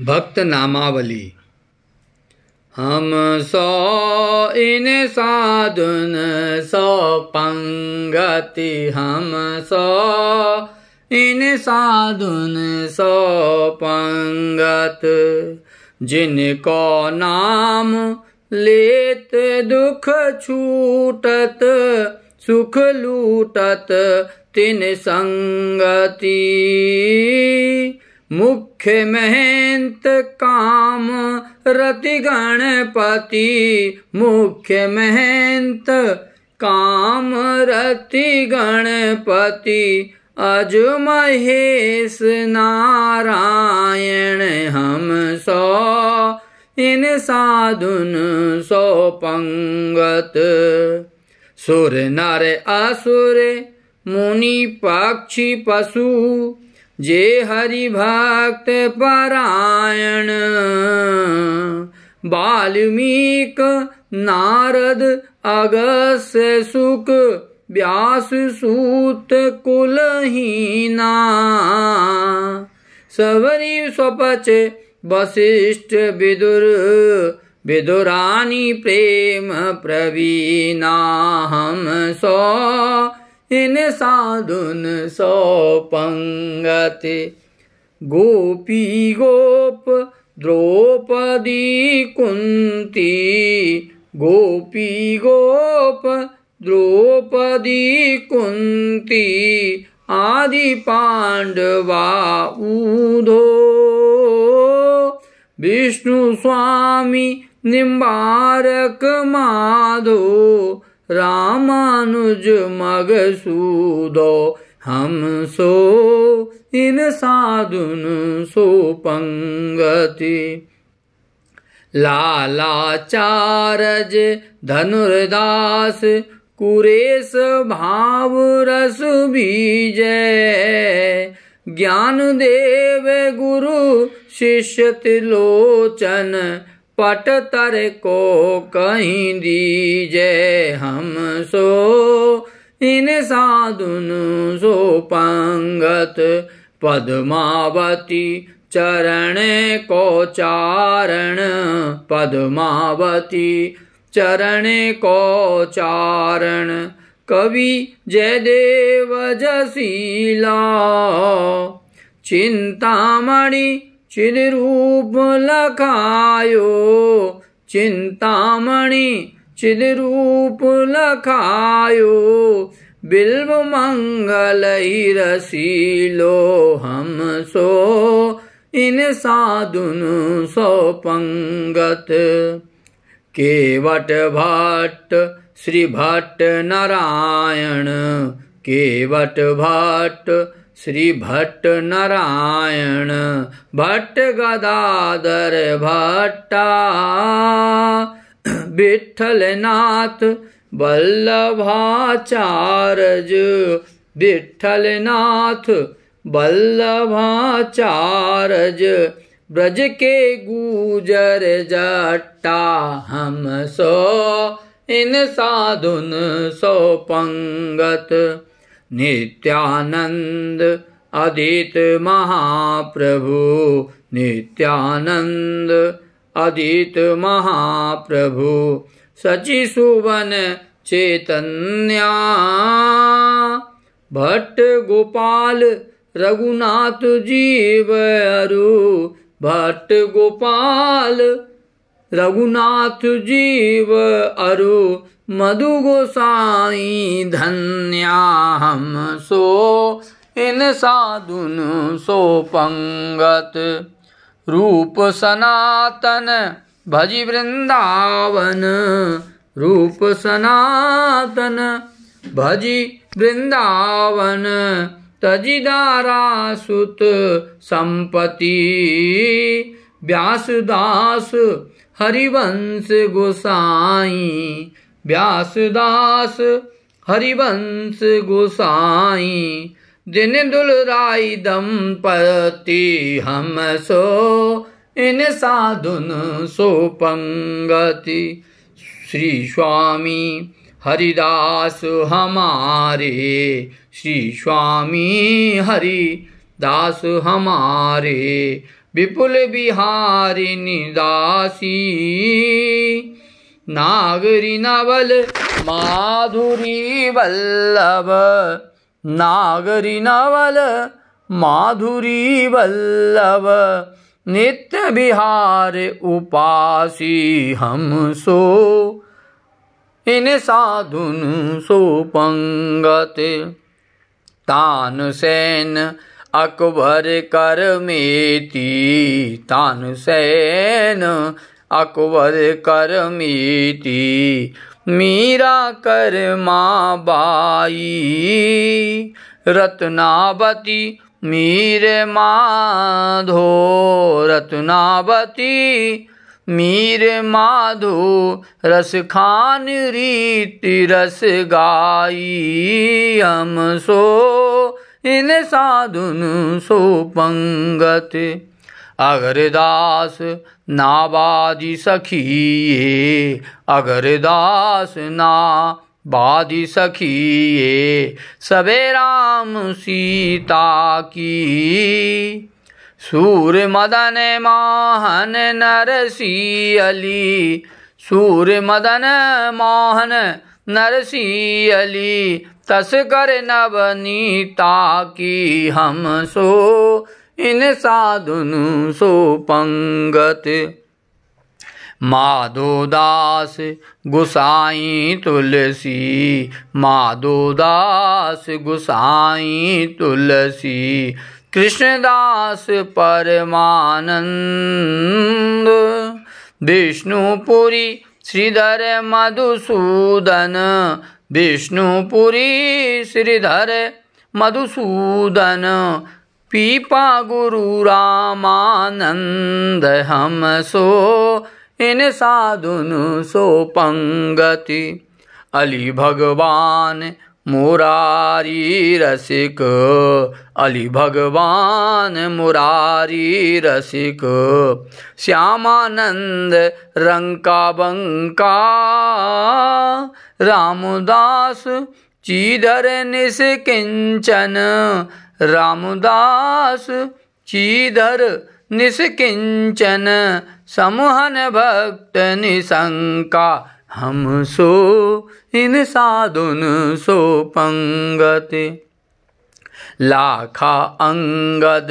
भक्त नामावली हम सो इन साधुन सो पंगति हम सो इन साधुन सो पंगत जिनको नाम लेत दुख छूटत सुख लूटत तिन संगति मुख्य महंत काम रति गणपति मुख्य महंत काम रति गणपति अज महेश नारायण हम सौ इन साधुन सो पंगत सुर नर असुर मुनि पक्षी पशु जे हरि भक्त परायण वाल्मीक नारद अगस्य सुख व्यास सूत कुलहीना सबरी स्वपच वशिष्ठ विदुर विदुरानी प्रेम प्रवीणा हम सौ इन साधुन सौ पंगति गोपी गोप द्रौपदी कुंती गोपी गोप द्रौपदी कुंती आदि पांडवा ऊधो विष्णु स्वामी निम्बारक माधो रामानुज मगसूदो हम सो इन साधुन सो पंगति लालाचारज धनुर्दास कुरेश भाव रस बीजय ज्ञान देव गुरु शिष्य तिलोचन पट तर को कहीं दीजे हम सो इन साधुन सो पंगत पद्मावती चरण को चारण पद्मावती चरण को चारण कवि देव जसीला चिंतामणि चिदरूप लखायो चिंतामणि चिदरूप लखायो बिल्व मंगल ही रसीलो हम सो इन साधुन सो पंगत केवट भट्ट श्री भट्ट नारायण केवट भट्ट श्री भट्ट नारायण भट्ट गदाधर भट्टा विठलनाथ वल्लभाचार्य विठलनाथ वल्लभाचार्य ब्रज के गुजर जट्टा हम सो इन साधुन सो पंगत नित्यानंद अदित महाप्रभु नित्यानंद अदित महाप्रभु सचि सुवन चैतन्या भट्ट गोपाल रघुनाथ जीव अरु भट्ट गोपाल रघुनाथ जीव अरु मधु गोसाई धन्या हम सो इन साधुन सो पंगत रूप सनातन भजी वृंदावन रूप सनातन भजी वृंदावन तजिदारा सुत संपति व्यासदास हरिवंश गोसाई व्यासदास हरिवंश गोसाई दिन दुलराई दंपति हम सो इन साधुन सो पंगति श्री स्वामी हरिदास हमारे श्री स्वामी हरि दास हमारे विपुल बिहारी निदासी नागरिनवल माधुरी वल्लभ नागरिणवल माधुरी वल्लभ निहार इन इन् साधुनोपङ्गत तानसेन अकबर कर्ति तानसेन अकबर करमीती मीरा कर माँ बाई रत्नावती मीरे माधो रत्नावती मीर माधो रस खान रीति रस गाई हम सो इन साधुन सो पंगत अगरदास सखी सखिए अगरदास ना सखी सखिए सबे राम सीता की सूर मदन मोहन नरसी अली सूर मदन मोहन नरसी अली तस्कर नवनीता की हम सो इन साधुनु सो पंगत माधोदास गुसाई तुलसी माधोदास गुसाई तुलसी कृष्णदास परमानंद विष्णुपुरी श्रीधर मधुसूदन विष्णुपुरी श्रीधर मधुसूदन पीपा गुरु रामानंद हम सो इन साधुन सो पंगति अली भगवान मुरारी रसिक अली भगवान मुरारी रसिक श्यामानंद रंका बंका रामदास चीधर निस किंचन रामदास चीधर निष्किंचन समूहन भक्त निशंका हम सो इन साधुन सो पंगति लाखा अंगद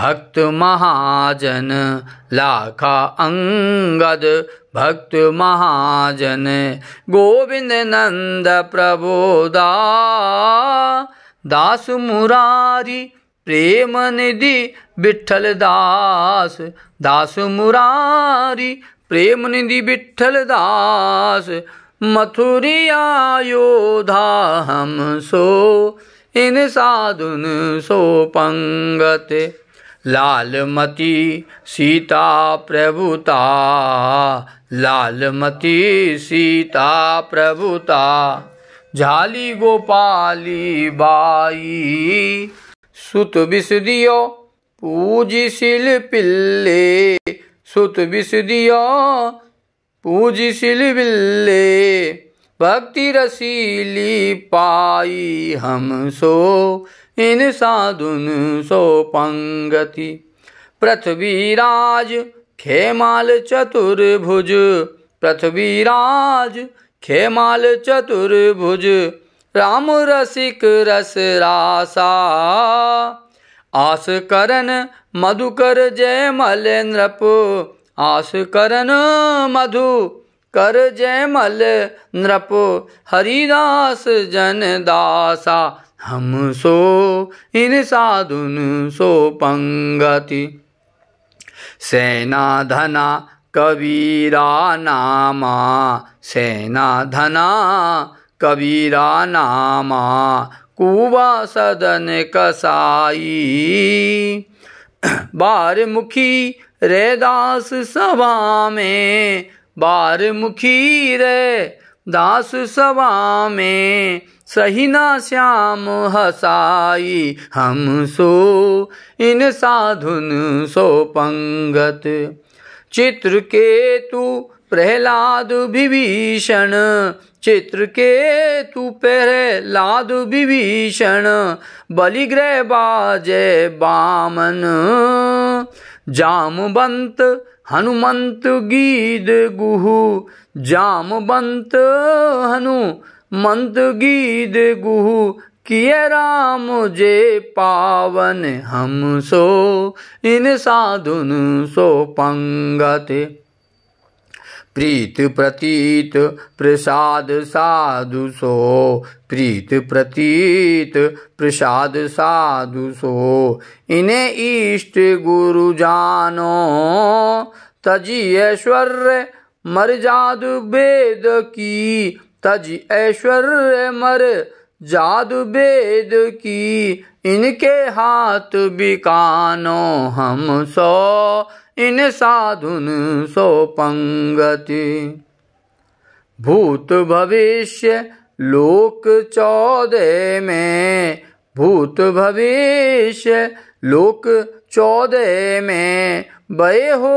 भक्त महाजन लाखा अंगद भक्त महाजन गोविंद नंद प्रबोदा दास मुरारी प्रेम निधि बिठल दास दास मुरारी प्रेम निधि बिठल दास मथुरिया योधा हम सो इन साधुन सो पंगत लालमती सीता प्रभुता लालमती सीता प्रभुता झाली गोपाली बाई सुत विसदियो सिल पिल्ले सुत विसदियो सिल बिल्ले भक्ति रसीली पाई हम सो इन साधुन सो पंगति पृथ्वीराज खेमाल चतुर्भुज पृथ्वीराज खेमाल चतुर्भुज राम रसिक रस रासा आस करन मधुकर जय मल नृप आस करन मधु कर जय मल नृप हरिदास जन दासा हम सो इन साधुन सो पंगति सेना धना कबीरा नामा सेना धना कबीरा नामा कुबा सदन कसाई बार मुखी रेदास सभा में बार मुखी रे दास सभा में सहीना श्याम हसाई हम सो इन साधुन सो पंगत चित्रकेतु प्रहलाद विभीषण चित्रकेतु प्रहलाद विभीषण बलिग्रह बाजय बामन जामवंत हनुमंत गीत गुहु जामवंत हनु मंत गीत गुहु किए राम मुझे पावन हम सो इन साधुन सो पंगत प्रीत प्रतीत प्रसाद साधु सो प्रीत प्रतीत प्रसाद साधु सो इन्हें इष्ट गुरु जानो तजी ऐश्वर्य मर जादु वेद की तज ऐश्वर्य मर जादू वेद की इनके हाथ बिकानो हम सो इन साधुन सो पंगति भूत भविष्य लोक चौदह में भूत भविष्य लोक चौदह में बे हो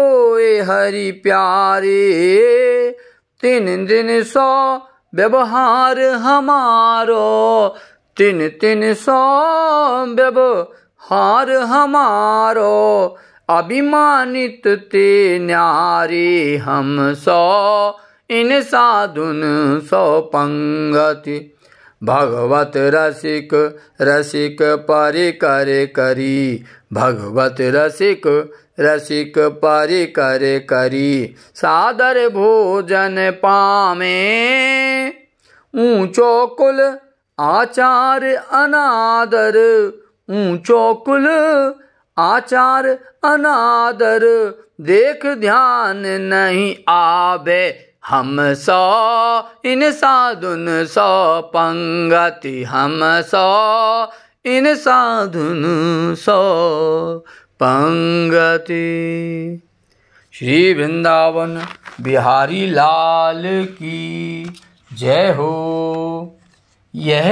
हरि प्यारे तीन दिन सौ व्यवहार हमारो तीन तीन सौ व्यवहार हमारो अभिमानित ते न्यारी हम सौ इन साधुन सौ पंगति भगवत रसिक रसिक परिकर करी भगवत रसिक रसिक पारी कर करी सादर भोजन पामे ऊंचो कुल आचार अनादर ऊंचो कुल आचार अनादर देख ध्यान नहीं आवे हम सौ इन साधुन सौ पंगति हम सौ इन साधुन सौ पंगति श्री वृंदावन बिहारी लाल की जय हो यह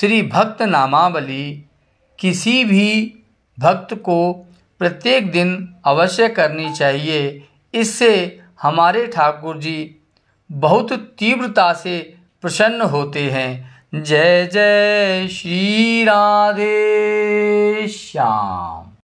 श्री भक्त नामावली किसी भी भक्त को प्रत्येक दिन अवश्य करनी चाहिए इससे हमारे ठाकुर जी बहुत तीव्रता से प्रसन्न होते हैं जय जय श्री राधे श्याम